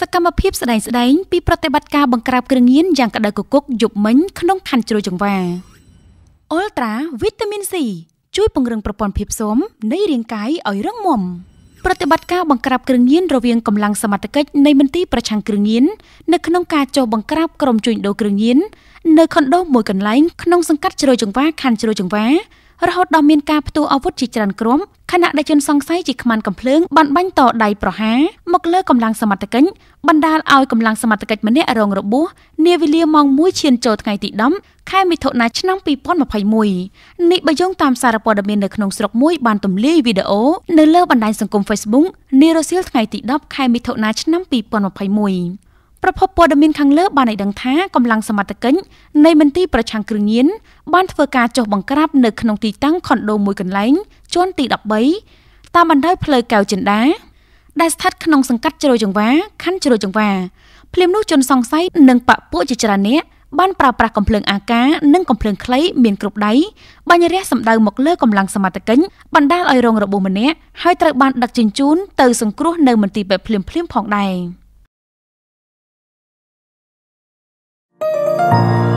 សកម្មភាពស្ដែងស្ដែងពីប្រតិបត្តិការបង្ក្រាបគ្រឿងញៀនយ៉ាងក្តៅគគុកយប់មិញក្នុងខណ្ឌជ្រោយចង្វាអុលត្រាវីតាមីន C ជួយពង្រឹងប្រព័ន្ធភាពស៊ាំនៃរាងកាយឲ្យរឹងមាំប្រតិបត្តិការបង្ក្រាបគ្រឿងញៀនរវាងកម្លាំងសមត្ថកិច្ចនៃមន្ទីរប្រឆាំងគ្រឿងញៀននៅក្នុងការចុះបង្ក្រាបក្រុមជួញដូរគ្រឿងញៀននៅខុនដូមួយកន្លែងក្នុងសង្កាត់ជ្រោយចង្វាខណ្ឌជ្រោយចង្វារហូតដល់មានការផ្ទុះអាវុធជាច្រើនគ្រាប់ខណៈដែលជនសង្ស័យជាខ្មានកំភ្លើងបានបាញ់តដៃប្រហារមកលើកម្លាំងសមត្ថកិច្ចបណ្ដាលឲ្យកម្លាំងសមត្ថកិច្ចម្នាក់រងរបួសនាវេលាម៉ោង1ឈានចូលថ្ងៃទី10ខែមិថុនាឆ្នាំ2021នេះបើយោងតាមសារព័ត៌មាននៅក្នុងស្រុកមួយបានទម្លាយវីដេអូនៅលើបណ្ដាញសង្គម Facebook នារសៀលថ្ងៃទី10ខែមិថុនាឆ្នាំ2021ប្រភពព័ត៌មានខាងលើបានឲ្យដឹងថាកម្លាំងសមត្ថកិច្ចនៃមន្ទីរប្រឆាំងគ្រឿងញៀនបានធ្វើការចុះបង្ក្រាបនៅក្នុងទីតាំងខុនដូមួយកន្លែងជាន់ទី13តាមបណ្ដោយផ្លូវកៅចិនដាដែលស្ថិតក្នុងសង្កាត់ជ្រោយចង្វាខណ្ឌជ្រោយចង្វា ភ្លាមនោះជនសង្ស័យនិងបពពួកជាច្រើននាក់បានប្រើប្រាស់កំភ្លើងអាកានិងកំភ្លើងខ្លី មានគ្រប់ដៃបាញ់រះសម្ដៅមកលើកម្លាំងសមត្ថកិច្ចបណ្ដាលឲ្យរងរបួសម្នាក់ហើយត្រូវបានដឹកជញ្ជូនទៅសង្គ្រោះ នៅមន្ទីរពេទ្យភ្លាមៗផងដែរ។ thank you